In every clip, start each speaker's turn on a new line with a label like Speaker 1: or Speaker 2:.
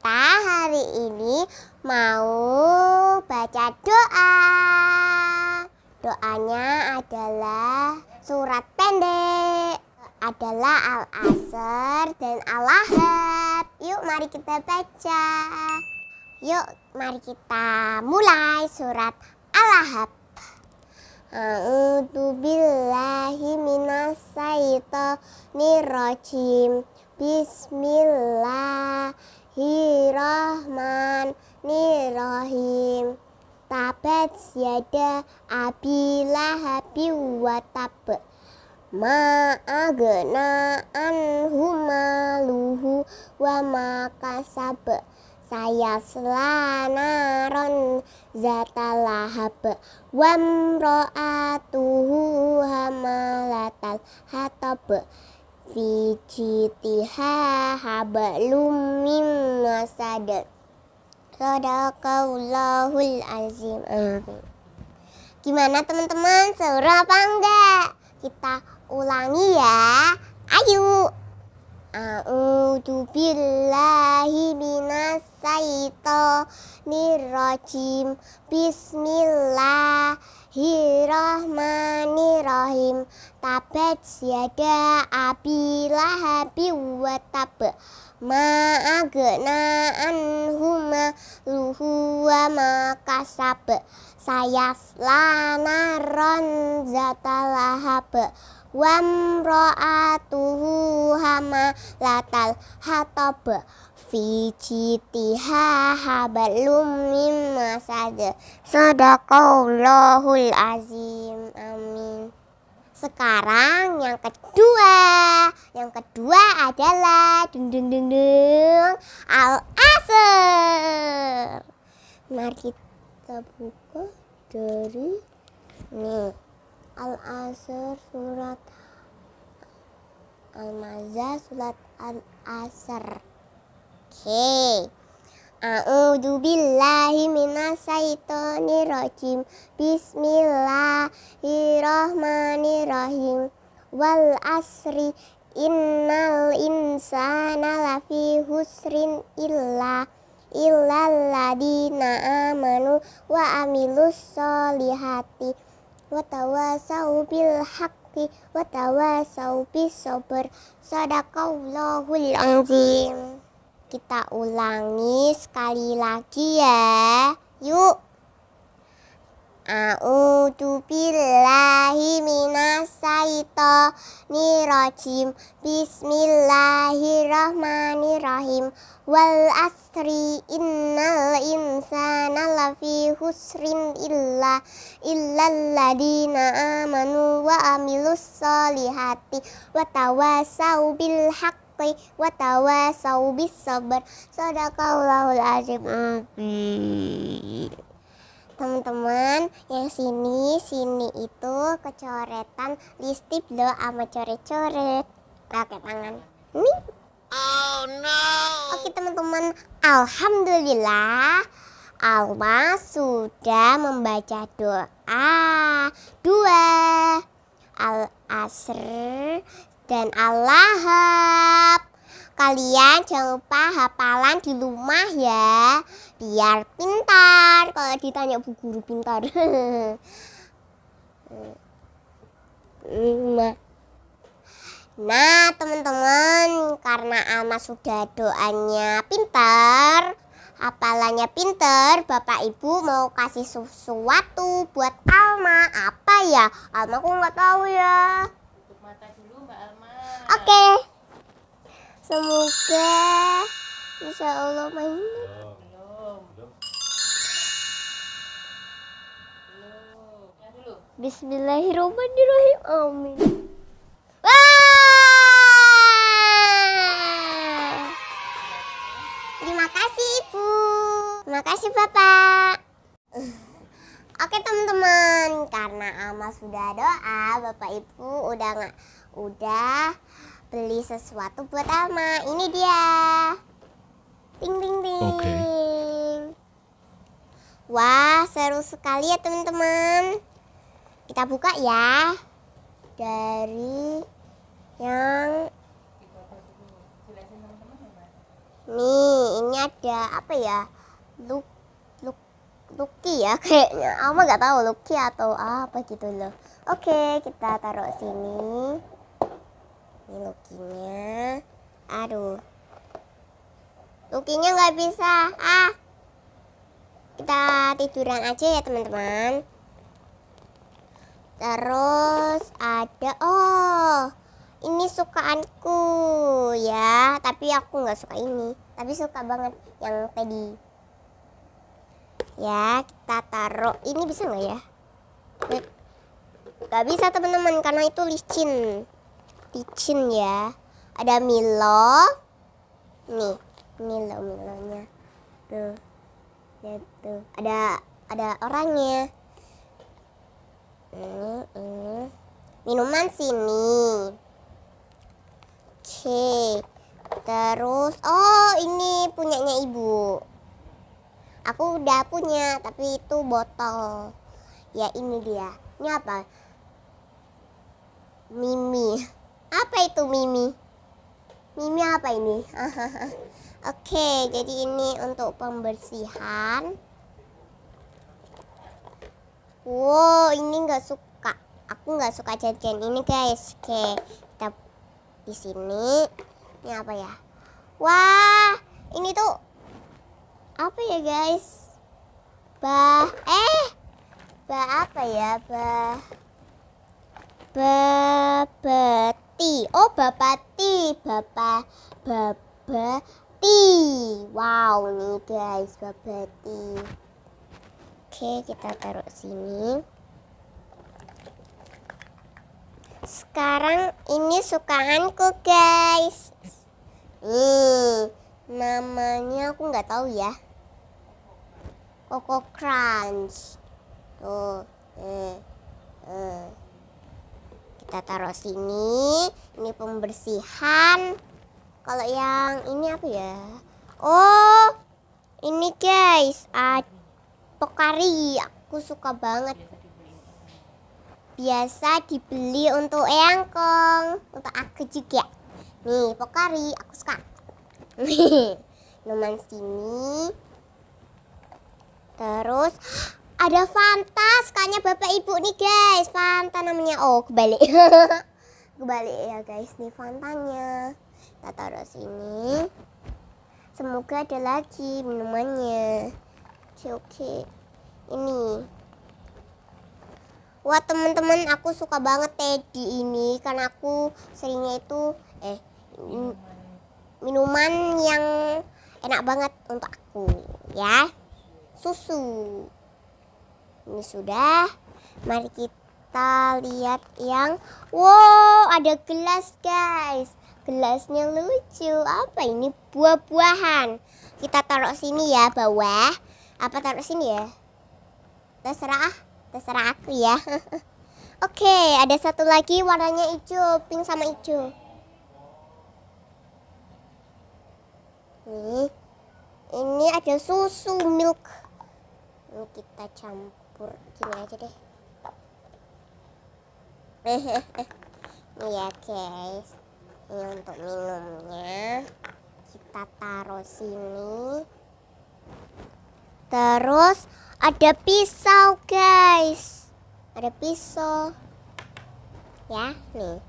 Speaker 1: kita hari ini mau baca doa. Doanya adalah surat pendek. Adalah Al-Asr dan Al-Lahab. Yuk mari kita baca. Yuk mari kita mulai surat Al-Lahab. A'udzu billahi minasyaitonir rajim. Bismillah Bismillahirrahmanirrahim. Tabat siada abilah habi wa tab. Ma agna anhu maluhu wa makasab Saya selanaron zatalah lahab wa hamalatal hatab. Fi habalumim sadar. Sadaqallahul azim. Amin. Gimana teman-teman? Seru apa enggak? Kita ulangi ya. Ayo. A'udzu billahi minas rajim. Bismillahirrahmanirrahim. Tabat siada abi habi wa ma agna anhuma luhu wa makasab saya lana ron zatalahab wamro'atuhu hama latal hatab fi jitiha habalum mimma sada sadaqallahul azim amin sekarang yang kedua. Yang kedua adalah dung dung dung dung al asr. Mari kita buka dari nih al asr surat al mazah surat al asr. Oke. Okay. A'udzu billahi minasyaitonir rajim. Bismillahirrahmanirrahim. Wal asri innal insana lafi husrin illa illal ladina amanu wa amilus solihati wa tawasau bil haqqi wa tawasau bis sabr sadaqallahul azim kita ulangi sekali lagi ya. Yuk. A'udzu billahi minasyaitonirrajim. Bismillahirrahmanirrahim. Wal asri innal insana lafi husrin illa illal ladina amanu wa amilus solihati wa tawasau bil haq haqqi wa tawasau bis sabar. Sadaqallahul azim. Amin. Teman-teman, yang sini sini itu kecoretan listip do ama coret-coret pakai tangan. Nih. Oh no. Oke teman-teman, alhamdulillah Alma sudah membaca doa dua Al-Asr dan Allahab. Kalian jangan lupa hafalan di rumah ya, biar pintar. Kalau ditanya bu guru pintar. Nah, nah teman-teman karena Alma sudah doanya pintar hafalannya pintar, Bapak Ibu mau kasih sesuatu buat Alma Apa ya? Alma aku nggak tahu ya Oke. Semoga Insya Allah main. Bismillahirrahmanirrahim. Amin. Terima kasih Ibu. Terima kasih Bapak. Oke teman-teman, karena Alma sudah doa, Bapak Ibu udah nggak udah beli sesuatu buat Alma. Ini dia. Ting ting ting. Okay. Wah, seru sekali ya teman-teman. Kita buka ya. Dari yang Nih, ini ada apa ya? look Luki ya kayaknya. Alma nggak tahu Luki atau apa gitu loh. Oke, kita taruh sini ini Lukinya aduh Lukinya nggak bisa ah kita tiduran aja ya teman-teman terus ada oh ini sukaanku ya tapi aku nggak suka ini tapi suka banget yang tadi ya kita taruh ini bisa nggak ya Gak bisa teman-teman karena itu licin licin ya ada Milo nih Milo Milonya tuh lihat tuh ada ada orangnya ini ini minuman sini oke terus oh ini punyanya ibu aku udah punya tapi itu botol ya ini dia ini apa mimi apa itu Mimi? Mimi apa ini? Oke, jadi ini untuk pembersihan. Wow, ini nggak suka. Aku nggak suka jajan ini, guys. Oke, kita di sini. Ini apa ya? Wah, ini tuh apa ya, guys? ba eh, ba apa ya, ba Bebet Bapati. Oh, Bapati. Bapak bapati Wow, nih guys, bapati Oke, kita taruh sini. Sekarang ini sukaanku, guys. Nih, namanya aku nggak tahu ya. Coco Crunch. Tuh. Eh. Eh kita taruh sini ini pembersihan kalau yang ini apa ya oh ini guys uh, pokari aku suka banget biasa dibeli untuk eyangkong untuk aku juga nih pokari aku suka nih sini terus ada Fanta sukanya bapak ibu nih guys Fanta namanya oh kebalik kebalik ya guys nih
Speaker 2: Fantanya
Speaker 1: kita taruh sini semoga ada lagi minumannya oke oke ini wah teman-teman aku suka banget Teddy ini karena aku seringnya itu eh minuman yang enak banget untuk aku ya susu ini sudah. Mari kita lihat yang wow, ada gelas, guys. Gelasnya lucu. Apa ini? Buah-buahan. Kita taruh sini ya, bawah. Apa taruh sini ya? Terserah, terserah aku ya. Oke, okay, ada satu lagi warnanya hijau, pink sama hijau. Nih, ini ada susu milk. Ini kita campur dapur gini aja deh oh ya guys ini untuk minumnya kita taruh sini terus ada pisau guys ada pisau ya nih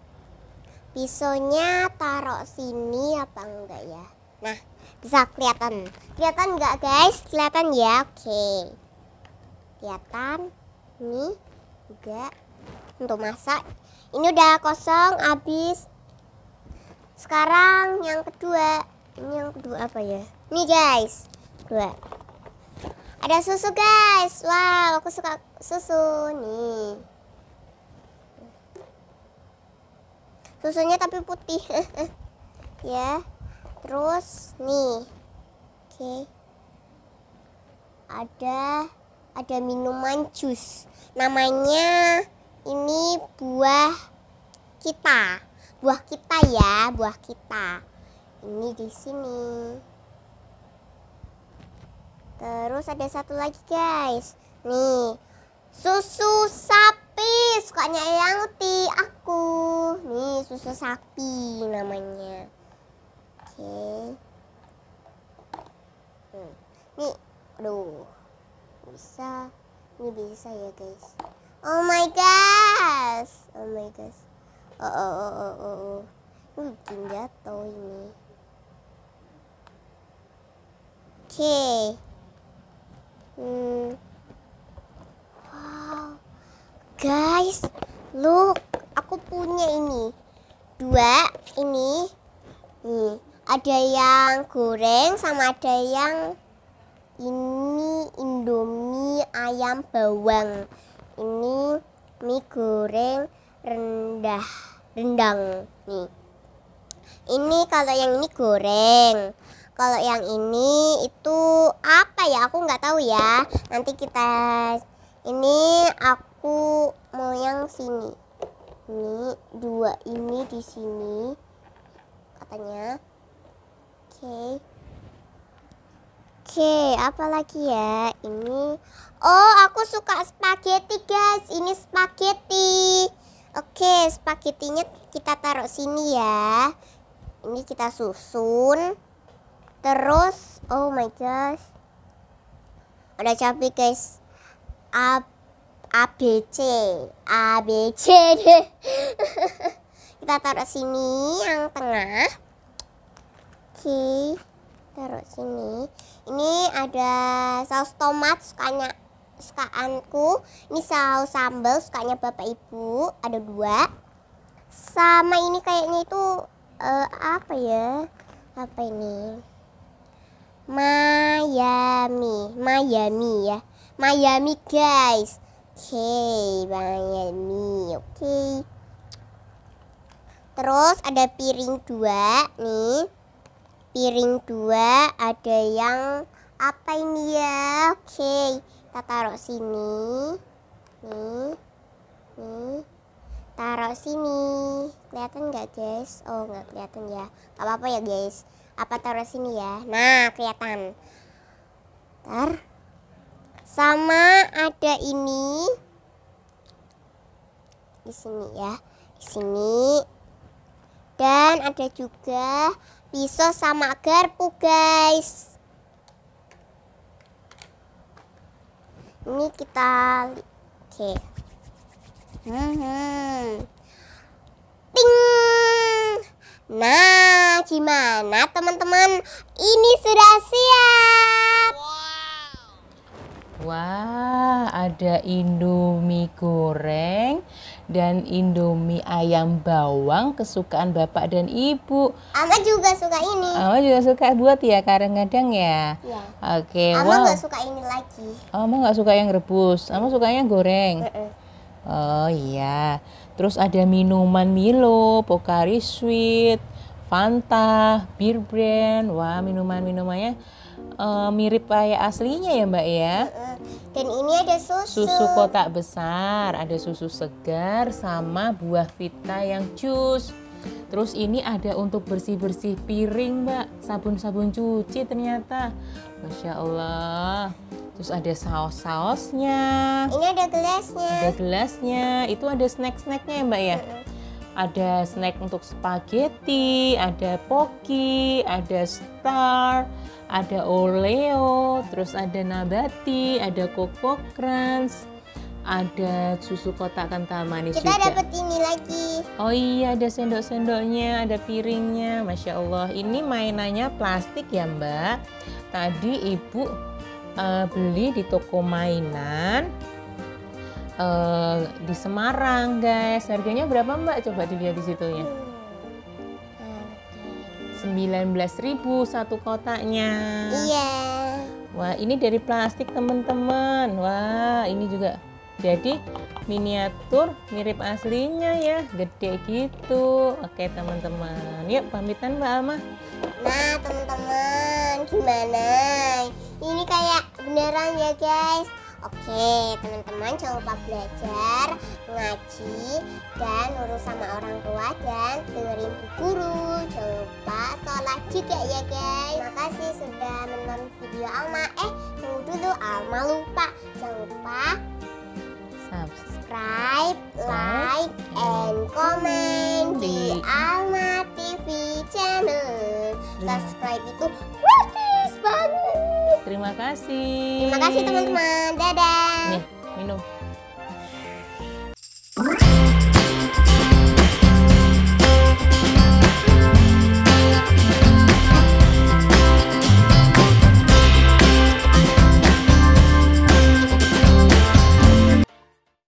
Speaker 1: pisaunya taruh sini apa enggak ya nah bisa kelihatan kelihatan enggak guys kelihatan ya oke okay kegiatan ini juga untuk masak ini udah kosong habis sekarang yang kedua ini yang kedua apa ya nih guys dua ada susu guys wow aku suka susu nih susunya tapi putih ya terus nih oke okay. ada ada minuman jus. Namanya ini buah kita. Buah kita ya, buah kita. Ini di sini. Terus ada satu lagi guys. Nih, susu sapi sukanya yang ti aku. Nih, susu sapi namanya. Oke. Okay. Hmm. Nih, aduh bisa ini bisa ya guys oh my gosh oh my gosh oh oh oh oh oh, oh. ini bikin jatuh ini oke okay. hmm. wow guys look aku punya ini dua ini oh ada yang goreng sama ada yang ini indomie ayam bawang ini mie goreng rendah rendang nih ini kalau yang ini goreng kalau yang ini itu apa ya aku nggak tahu ya nanti kita ini aku mau yang sini ini dua ini di sini katanya oke okay. Oke, apa lagi ya? Ini Oh, aku suka spaghetti, guys. Ini spaghetti. Oke, spaghettinya kita taruh sini ya. Ini kita susun. Terus, oh my gosh. Ada cabai, guys. A a, a, b, c, b, c deh. kita taruh sini yang tengah. Oke. Okay taruh sini ini ada saus tomat sukanya sukaanku ini saus sambal sukanya bapak ibu ada dua sama ini kayaknya itu uh, apa ya apa ini Miami Miami ya Miami guys oke okay, Miami oke okay. terus ada piring dua nih piring dua ada yang apa ini ya oke okay. kita taruh sini nih nih taruh sini kelihatan nggak guys oh nggak kelihatan ya nggak apa apa ya guys apa taruh sini ya nah kelihatan tar sama ada ini di sini ya di sini dan ada juga pisau sama garpu guys ini kita oke hmm. ting nah gimana teman-teman ini sudah siap
Speaker 2: wow. wah ada indomie goreng dan Indomie ayam bawang kesukaan Bapak dan Ibu.
Speaker 1: Ama juga suka ini. Ama juga
Speaker 2: suka buat ya kadang-kadang ya. Iya. Oke. Okay, Ama nggak wow. suka
Speaker 1: ini lagi. Ama
Speaker 2: nggak suka yang rebus. Ama sukanya goreng. Oh iya. Terus ada minuman Milo, Pocari Sweet, Fanta, Beer Brand. Wah, minuman-minumannya uh, mirip kayak aslinya ya Mbak ya. Dan ini ada susu. Susu kotak besar, ada susu segar sama buah vita yang jus. Terus ini ada untuk bersih-bersih piring, Mbak. Sabun-sabun cuci ternyata. Masya Allah. Terus ada saus-sausnya. Ini ada gelasnya. Ada gelasnya. Itu ada snack-snacknya ya, Mbak ya? Ada snack untuk spaghetti, ada poki, ada star, ada Oleo, terus ada Nabati, ada Coco Crunch, ada susu kental manis Kita juga. dapat ini lagi. Oh iya, ada sendok-sendoknya, ada piringnya. Masya Allah, ini mainannya plastik ya Mbak. Tadi Ibu uh, beli di toko mainan uh, di Semarang guys. Harganya berapa Mbak? Coba dilihat di ya. Hmm 19.000 satu kotaknya. Iya. Wah, ini dari plastik, teman-teman. Wah, ini juga. Jadi miniatur mirip aslinya ya, gede gitu. Oke, teman-teman. Yuk pamitan Mbak Alma. Nah, teman-teman, gimana? Ini
Speaker 1: kayak beneran ya, guys. Oke, teman-teman jangan lupa belajar, ngaji, dan urus sama orang tua dan dengerin bu guru. Jangan lupa sholat juga ya guys. Makasih sudah menonton video Alma. Eh, tunggu dulu Alma lupa. Jangan lupa subscribe, like, and comment di Alma TV channel. Subscribe itu wajib banget.
Speaker 2: Terima kasih. Terima kasih teman-teman.
Speaker 1: Dadah. Nih,
Speaker 2: minum.